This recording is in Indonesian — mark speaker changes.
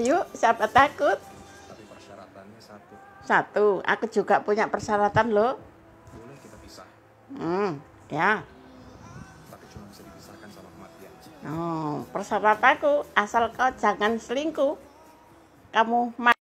Speaker 1: Ayo, siapa takut?
Speaker 2: Tapi persyaratannya satu.
Speaker 1: Satu, aku juga punya persyaratan loh.
Speaker 2: Boleh kita pisah.
Speaker 1: Hmm, ya.
Speaker 3: Tapi cuma bisa dipisahkan sama kematian.
Speaker 4: Oh,
Speaker 1: persyaratanku asal kau jangan selingkuh. Kamu mati.